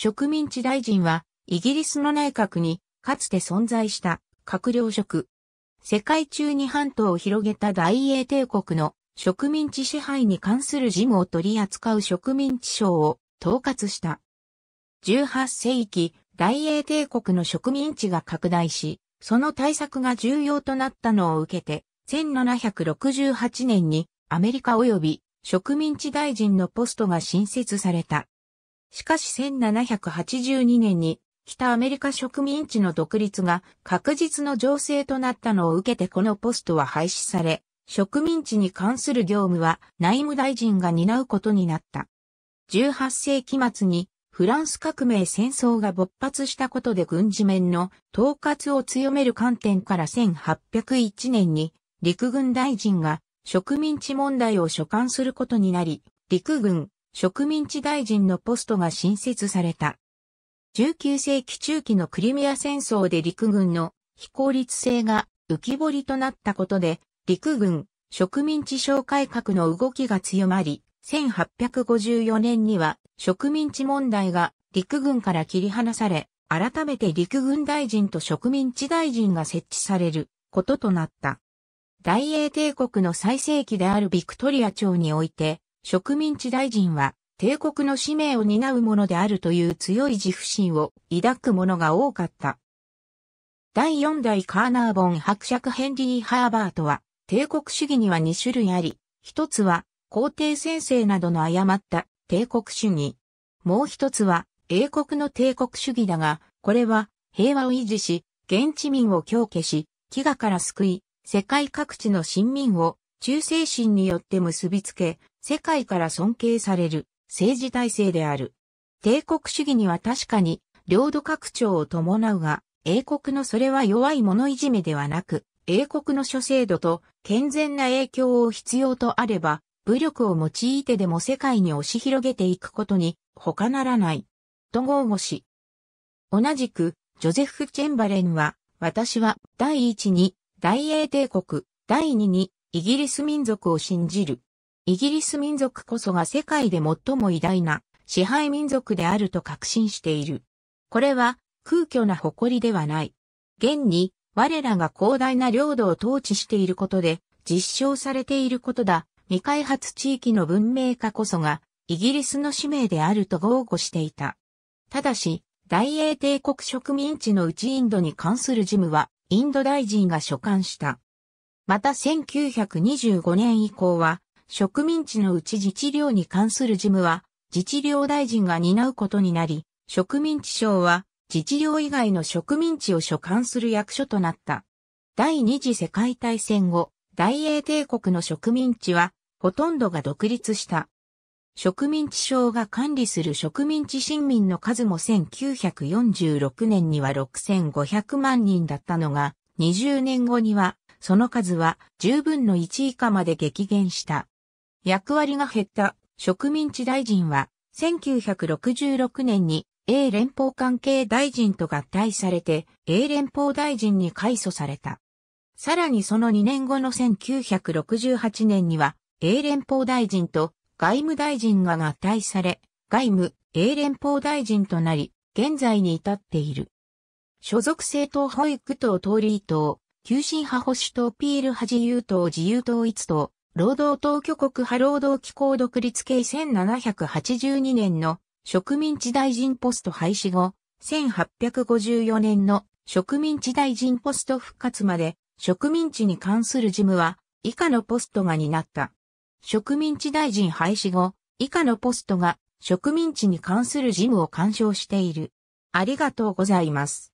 植民地大臣は、イギリスの内閣に、かつて存在した、閣僚職。世界中に半島を広げた大英帝国の植民地支配に関する事務を取り扱う植民地省を統括した。18世紀、大英帝国の植民地が拡大し、その対策が重要となったのを受けて、1768年にアメリカ及び植民地大臣のポストが新設された。しかし1782年に北アメリカ植民地の独立が確実の情勢となったのを受けてこのポストは廃止され、植民地に関する業務は内務大臣が担うことになった。18世紀末にフランス革命戦争が勃発したことで軍事面の統括を強める観点から1801年に陸軍大臣が植民地問題を所管することになり、陸軍、植民地大臣のポストが新設された。19世紀中期のクリミア戦争で陸軍の非効率性が浮き彫りとなったことで、陸軍植民地省改革の動きが強まり、1854年には植民地問題が陸軍から切り離され、改めて陸軍大臣と植民地大臣が設置されることとなった。大英帝国の最盛期であるビクトリア朝において、植民地大臣は帝国の使命を担うものであるという強い自負心を抱く者が多かった。第四代カーナーボン伯爵ヘンリー・ハーバートは、帝国主義には2種類あり、一つは皇帝先生などの誤った帝国主義。もう一つは英国の帝国主義だが、これは平和を維持し、現地民を強化し、飢餓から救い、世界各地の新民を忠誠心によって結びつけ、世界から尊敬される政治体制である。帝国主義には確かに領土拡張を伴うが、英国のそれは弱い物いじめではなく、英国の諸制度と健全な影響を必要とあれば、武力を用いてでも世界に押し広げていくことに他ならない。と豪語し。同じく、ジョゼフ・チェンバレンは、私は第一に大英帝国、第二にイギリス民族を信じる。イギリス民族こそが世界で最も偉大な支配民族であると確信している。これは空虚な誇りではない。現に我らが広大な領土を統治していることで実証されていることだ。未開発地域の文明化こそがイギリスの使命であると豪語していた。ただし、大英帝国植民地のうちインドに関する事務はインド大臣が所管した。また1925年以降は植民地のうち自治領に関する事務は、自治領大臣が担うことになり、植民地省は、自治領以外の植民地を所管する役所となった。第二次世界大戦後、大英帝国の植民地は、ほとんどが独立した。植民地省が管理する植民地新民の数も1946年には6500万人だったのが、20年後には、その数は10分の1以下まで激減した。役割が減った植民地大臣は、1966年に英連邦関係大臣と合体されて、英連邦大臣に改組された。さらにその2年後の1968年には、英連邦大臣と外務大臣が合体され、外務、英連邦大臣となり、現在に至っている。所属政党保育党通り党、急進派保守党ピール派自由党自由党一党、労働当局国派労働機構独立系1782年の植民地大臣ポスト廃止後、1854年の植民地大臣ポスト復活まで植民地に関する事務は以下のポストが担った。植民地大臣廃止後、以下のポストが植民地に関する事務を干渉している。ありがとうございます。